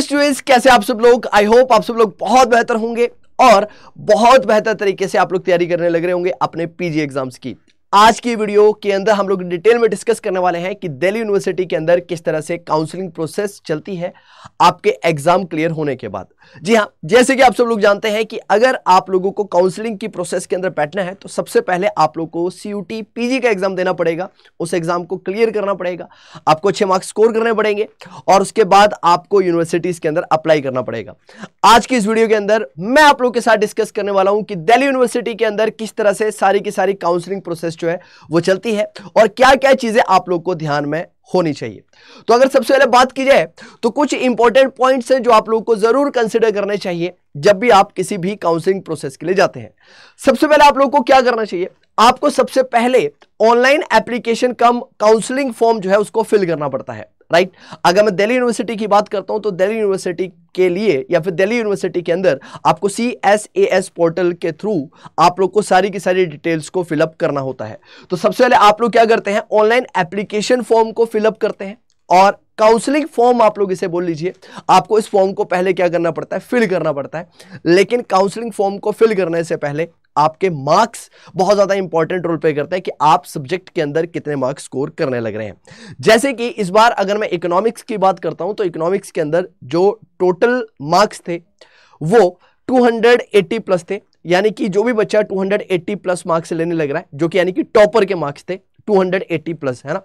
Students कैसे आप सब लोग आई होप आप सब लोग बहुत बेहतर होंगे और बहुत बेहतर तरीके से आप लोग तैयारी करने लग रहे होंगे अपने पीजी एग्जाम्स की आज की वीडियो के अंदर हम लोग डिटेल में डिस्कस करने वाले हैं कि दिल्ली यूनिवर्सिटी के अंदर किस तरह से काउंसलिंग प्रोसेस चलती है आपके एग्जाम क्लियर होने के बाद जी हाँ जैसे कि आप सब लोग जानते हैं कि अगर आप लोगों को काउंसलिंग की प्रोसेस के अंदर बैठना है तो सबसे पहले आप लोग को सी यू का एग्जाम देना पड़ेगा उस एग्जाम को क्लियर करना पड़ेगा आपको अच्छे मार्क्स स्कोर करने पड़ेंगे और उसके बाद आपको यूनिवर्सिटीज के अंदर अप्लाई करना पड़ेगा आज की इस वीडियो के अंदर मैं आप लोग के साथ डिस्कस करने वाला हूं कि दिल्ली यूनिवर्सिटी के अंदर किस तरह से सारी की सारी काउंसलिंग प्रोसेस जो है वो चलती है और क्या क्या चीज़ें आप लोग को ध्यान में होनी चाहिए तो अगर सबसे पहले बात की जाए तो कुछ इंपॉर्टेंट पॉइंट्स हैं जो आप लोग को ज़रूर कंसिडर करने चाहिए जब भी आप किसी भी काउंसलिंग प्रोसेस के लिए जाते हैं सबसे पहले आप लोग को क्या करना चाहिए आपको सबसे पहले online application cum counselling form जो है उसको फिल करना पड़ता है राइट अगर मैं दिल्ली यूनिवर्सिटी की बात करता हूं तो दिल्ली यूनिवर्सिटी के लिए या फिर दिल्ली यूनिवर्सिटी के अंदर आपको C S A S portal के थ्रू आप लोग को सारी की सारी डिटेल्स को फिलअप करना होता है तो सबसे पहले आप लोग क्या करते हैं ऑनलाइन एप्लीकेशन फॉर्म को फिलअप करते हैं और काउंसलिंग फॉर्म आप लोग इसे बोल लीजिए आपको इस फॉर्म को पहले क्या करना पड़ता है फिल करना पड़ता है लेकिन काउंसलिंग फॉर्म को फिल करने से पहले आपके मार्क्स बहुत ज़्यादा इंपॉर्टेंट रोल प्ले करते हैं कि आप सब्जेक्ट के अंदर कितने मार्क्स स्कोर करने लग रहे हैं जैसे कि इस बार अगर मैं इकोनॉमिक्स की बात करता हूं तो इकोनॉमिक्स के अंदर जो टोटल मार्क्स थे वो 280 प्लस थे यानी कि जो भी बच्चा 280 प्लस मार्क्स लेने लग रहा है जो कि यानी कि टॉपर के मार्क्स थे 280 प्लस है ना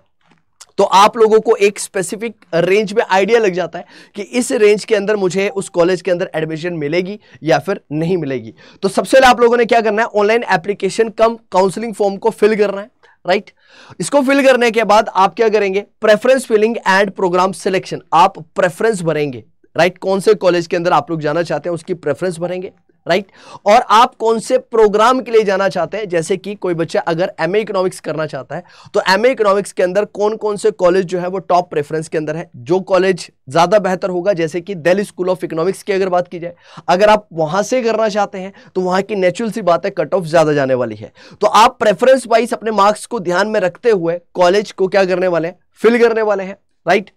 तो आप लोगों को एक स्पेसिफिक रेंज में आइडिया लग जाता है कि इस रेंज के अंदर मुझे उस कॉलेज के अंदर एडमिशन मिलेगी या फिर नहीं मिलेगी तो सबसे पहले आप लोगों ने क्या करना है online application cum counselling form को फिल करना है राइट right? इसको फिल करने के बाद आप क्या करेंगे preference filling and program selection आप प्रेफरेंस भरेंगे राइट कौन से कॉलेज के अंदर आप लोग जाना चाहते हैं उसकी प्रेफरेंस भरेंगे राइट और आप कौन से प्रोग्राम के लिए जाना चाहते हैं जैसे कि कोई बच्चा अगर एम ए इकोनॉमिक्स करना चाहता है तो एम ए इकोनॉमिक्स के अंदर कौन कौन से कॉलेज जो है वो टॉप प्रेफरेंस के अंदर है जो कॉलेज ज़्यादा बेहतर होगा जैसे कि दिल्ली स्कूल ऑफ इकोनॉमिक्स की अगर बात की जाए अगर आप वहां से करना चाहते हैं तो वहां की नेचुरल सी बात है कट ऑफ ज़्यादा जाने वाली है तो आप प्रेफरेंस वाइज अपने मार्क्स को ध्यान में रखते हुए कॉलेज को क्या करने वाले हैं फिल करने वाले हैं राइट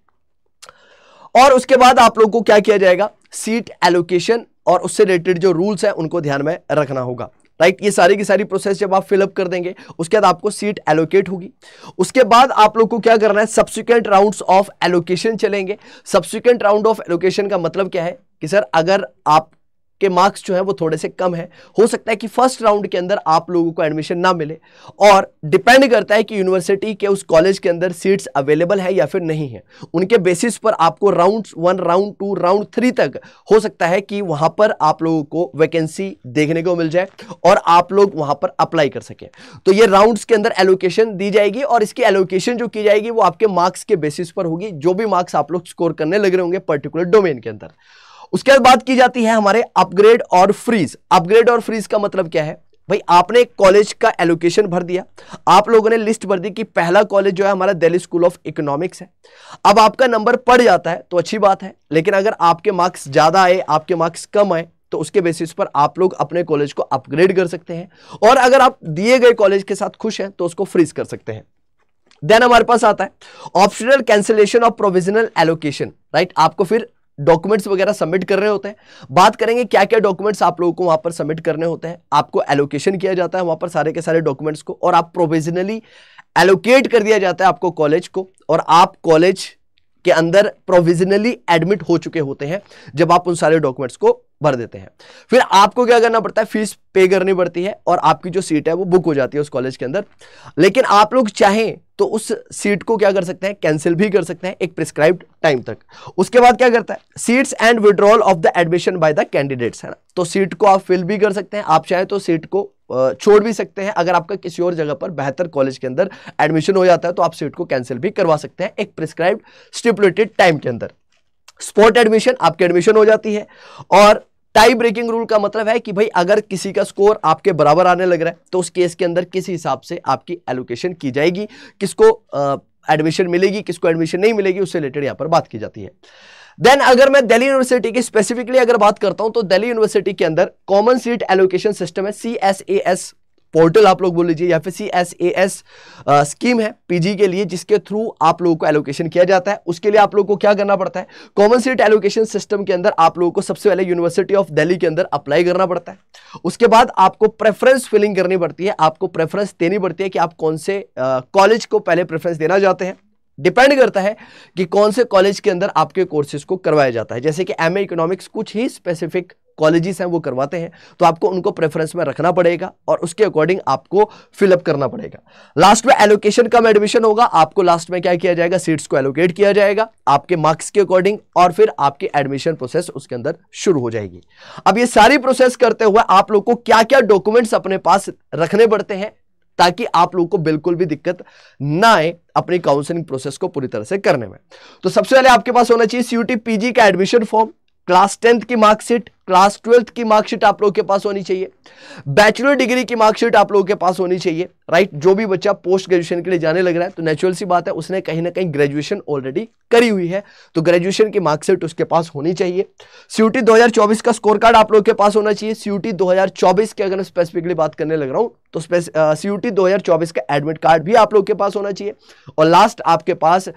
और उसके बाद आप लोग को क्या किया जाएगा सीट एलोकेशन और उससे रिलेटेड जो रूल्स हैं उनको ध्यान में रखना होगा राइट right? ये सारी की सारी प्रोसेस जब आप फिलअप कर देंगे उसके बाद आपको सीट एलोकेट होगी उसके बाद आप लोग को क्या करना है सब्सिक्वेंट राउंड्स ऑफ एलोकेशन चलेंगे सब्सिक्वेंट राउंड ऑफ एलोकेशन का मतलब क्या है कि सर अगर आप के मार्क्स जो है वो थोड़े से कम है हो सकता है कि फर्स्ट राउंड के अंदर आप लोगों को एडमिशन ना मिले और डिपेंड करता है कि यूनिवर्सिटी के उस कॉलेज के अंदर सीट्स अवेलेबल है या फिर नहीं है उनके बेसिस पर आपको round one round two round three तक हो सकता है कि वहां पर आप लोगों को वैकेंसी देखने को मिल जाए और आप लोग वहां पर अप्लाई कर सके तो ये राउंड के अंदर एलोकेशन दी जाएगी और इसकी एलोकेशन जो की जाएगी वो आपके मार्क्स के बेसिस पर होगी जो भी मार्क्स आप लोग स्कोर करने लग रहे होंगे पर्टिकुलर डोमेन के अंदर उसके बाद बात की जाती है हमारे अपग्रेड और फ्रीज अपग्रेड और फ्रीज का मतलब क्या है भाई आपने एक कॉलेज का एलोकेशन भर दिया आप लोगों ने लिस्ट भर दी कि पहला कॉलेज जो है हमारा दिल्ली स्कूल ऑफ इकोनॉमिक्स है अब आपका नंबर पड़ जाता है तो अच्छी बात है लेकिन अगर आपके मार्क्स ज़्यादा आए आपके मार्क्स कम आए तो उसके बेसिस पर आप लोग अपने कॉलेज को अपग्रेड कर सकते हैं और अगर आप दिए गए कॉलेज के साथ खुश हैं तो उसको फ्रीज कर सकते हैं देन हमारे पास आता है optional cancellation of provisional allocation right आपको फिर डॉक्यूमेंट्स वगैरह सबमिट कर रहे होते हैं बात करेंगे क्या क्या डॉक्यूमेंट्स आप लोगों को वहां पर सबमिट करने होते हैं आपको एलोकेशन किया जाता है वहां पर सारे के सारे डॉक्यूमेंट्स को और आप प्रोविजनली एलोकेट कर दिया जाता है आपको कॉलेज को और आप कॉलेज के अंदर प्रोविजनली एडमिट हो चुके होते हैं जब आप उन सारे डॉक्यूमेंट्स को भर देते हैं फिर आपको क्या करना पड़ता है फीस पे करनी पड़ती है और आपकी जो सीट है वो बुक हो जाती है उस कॉलेज के अंदर लेकिन आप लोग चाहें तो उस सीट को क्या कर सकते हैं कैंसिल भी कर सकते हैं एक प्रिस्क्राइब्ड टाइम तक उसके बाद क्या करता है seats and withdrawal of the admission by the candidates है ना तो सीट को आप फिल भी कर सकते हैं आप चाहें तो सीट को छोड़ भी सकते हैं अगर आपका किसी और जगह पर बेहतर कॉलेज के अंदर एडमिशन हो जाता है तो आप सीट को कैंसिल भी करवा सकते हैं एक प्रिस्क्राइब स्टिपुलेटेड टाइम के अंदर स्पॉट एडमिशन आपकी एडमिशन हो जाती है और टाई ब्रेकिंग रूल का मतलब है कि भाई अगर किसी का स्कोर आपके बराबर आने लग रहा है तो उस केस के अंदर किस हिसाब से आपकी एलोकेशन की जाएगी किसको एडमिशन मिलेगी किसको एडमिशन नहीं मिलेगी उससे रिलेटेड यहां पर बात की जाती है देन अगर मैं दिल्ली यूनिवर्सिटी की स्पेसिफिकली अगर बात करता हूं तो दिल्ली यूनिवर्सिटी के अंदर कॉमन सीट एलोकेशन सिस्टम है C S A S portal आप लोग बोल लीजिए या फिर C S A S scheme है पीजी के लिए जिसके थ्रू आप लोगों को एलोकेशन किया जाता है उसके लिए आप लोगों को क्या करना पड़ता है कॉमन सीट एलोकेशन सिस्टम के अंदर आप लोगों को सबसे पहले यूनिवर्सिटी ऑफ दिल्ली के अंदर अप्लाई करना पड़ता है उसके बाद आपको प्रेफरेंस फिलिंग करनी पड़ती है आपको प्रेफरेंस देनी पड़ती है कि आप कौन से कॉलेज को पहले प्रेफरेंस देना चाहते हैं डिपेंड करता है कि कौन से कॉलेज के अंदर आपके कोर्सेज को करवाया जाता है जैसे कि एमए इकोनॉमिक्स कुछ ही स्पेसिफिक कॉलेजेस हैं वो करवाते हैं तो आपको उनको प्रेफरेंस में रखना पड़ेगा और उसके अकॉर्डिंग आपको फिलअप करना पड़ेगा लास्ट में एलोकेशन कम एडमिशन होगा आपको लास्ट में क्या किया जाएगा सीट्स को एलोकेट किया जाएगा आपके मार्क्स के अकॉर्डिंग और फिर आपकी एडमिशन प्रोसेस उसके अंदर शुरू हो जाएगी अब ये सारी प्रोसेस करते हुए आप लोग को क्या क्या डॉक्यूमेंट्स अपने पास रखने पड़ते हैं ताकि आप लोग को बिल्कुल भी दिक्कत ना आए अपनी काउंसलिंग प्रोसेस को पूरी तरह से करने में तो सबसे पहले आपके पास होना चाहिए सीयूटी पीजी का एडमिशन फॉर्म क्लास टेंथ की मार्कशीट क्लास ट्वेल्थ की मार्कशीट आप लोगों के पास होनी चाहिए बैचलर डिग्री की मार्कशीट आप लोगों के पास होनी चाहिए राइट जो भी बच्चा पोस्ट ग्रेजुएशन के लिए जाने लग रहा है तो नेचुरल सी बात है उसने कहीं ना कहीं ग्रेजुएशन ऑलरेडी करी हुई है तो ग्रेजुएशन की मार्कशीट उसके पास होनी चाहिए सीयूटी दो का स्कोर कार्ड आप लोगों के पास होना चाहिए सीयूटी चौबीस की अगर मैं स्पेसिफिकली बात करने लग रहा हूँ तो सीयूटी 2024 का एडमिट कार्ड भी आप लोग के पास होना चाहिए और लास्ट आपके पास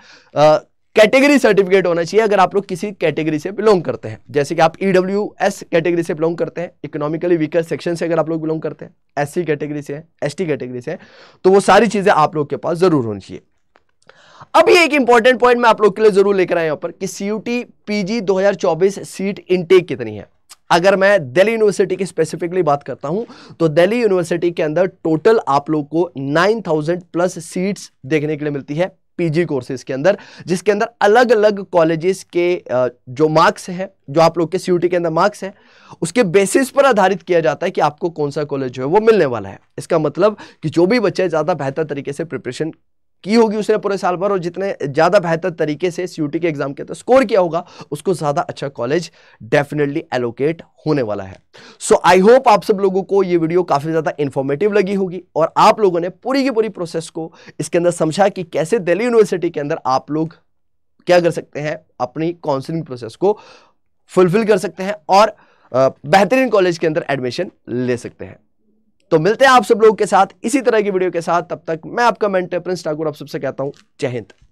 कैटेगरी सर्टिफिकेट होना चाहिए अगर आप लोग किसी कैटेगरी से बिलोंग करते हैं जैसे कि आप एस e कैटेगरी से बिलोंग करते हैं इकोनॉमिकली वीकर सेक्शन से अगर आप लोग बिलोंग करते हैं एस कैटेगरी से एस कैटेगरी से तो वो सारी चीज़ें आप लोग के पास ज़रूर होनी चाहिए अब ये एक इंपॉर्टेंट पॉइंट मैं आप लोग के लिए जरूर लेकर आया यहाँ पर कि सीयूटी पीजी चौबीस सीट इनटेक कितनी है अगर मैं दिल्ली यूनिवर्सिटी की स्पेसिफिकली बात करता हूं तो दिल्ली यूनिवर्सिटी के अंदर टोटल आप लोग को 9000 प्लस सीट्स देखने के लिए मिलती है पीजी कोर्सेज के अंदर जिसके अंदर अलग अलग कॉलेजेस के जो मार्क्स हैं जो आप लोग के सी के अंदर मार्क्स हैं उसके बेसिस पर आधारित किया जाता है कि आपको कौन सा कॉलेज जो है वो मिलने वाला है इसका मतलब कि जो भी बच्चे ज़्यादा बेहतर तरीके से प्रिपरेशन की होगी उसने पूरे साल भर और जितने ज़्यादा बेहतर तरीके से सी के एग्ज़ाम के अंदर स्कोर किया होगा उसको ज़्यादा अच्छा कॉलेज डेफिनेटली एलोकेट होने वाला है सो आई होप आप सब लोगों को ये वीडियो काफ़ी ज़्यादा इन्फॉर्मेटिव लगी होगी और आप लोगों ने पूरी की पूरी प्रोसेस को इसके अंदर समझा कि कैसे दिल्ली यूनिवर्सिटी के अंदर आप लोग क्या कर सकते हैं अपनी काउंसिलिंग प्रोसेस को फुलफिल कर सकते हैं और बेहतरीन कॉलेज के अंदर एडमिशन ले सकते हैं तो मिलते हैं आप सब लोगों के साथ इसी तरह की वीडियो के साथ तब तक मैं आपका मेंटर प्रिंस ठाकुर आप सबसे कहता हूं जय हिंद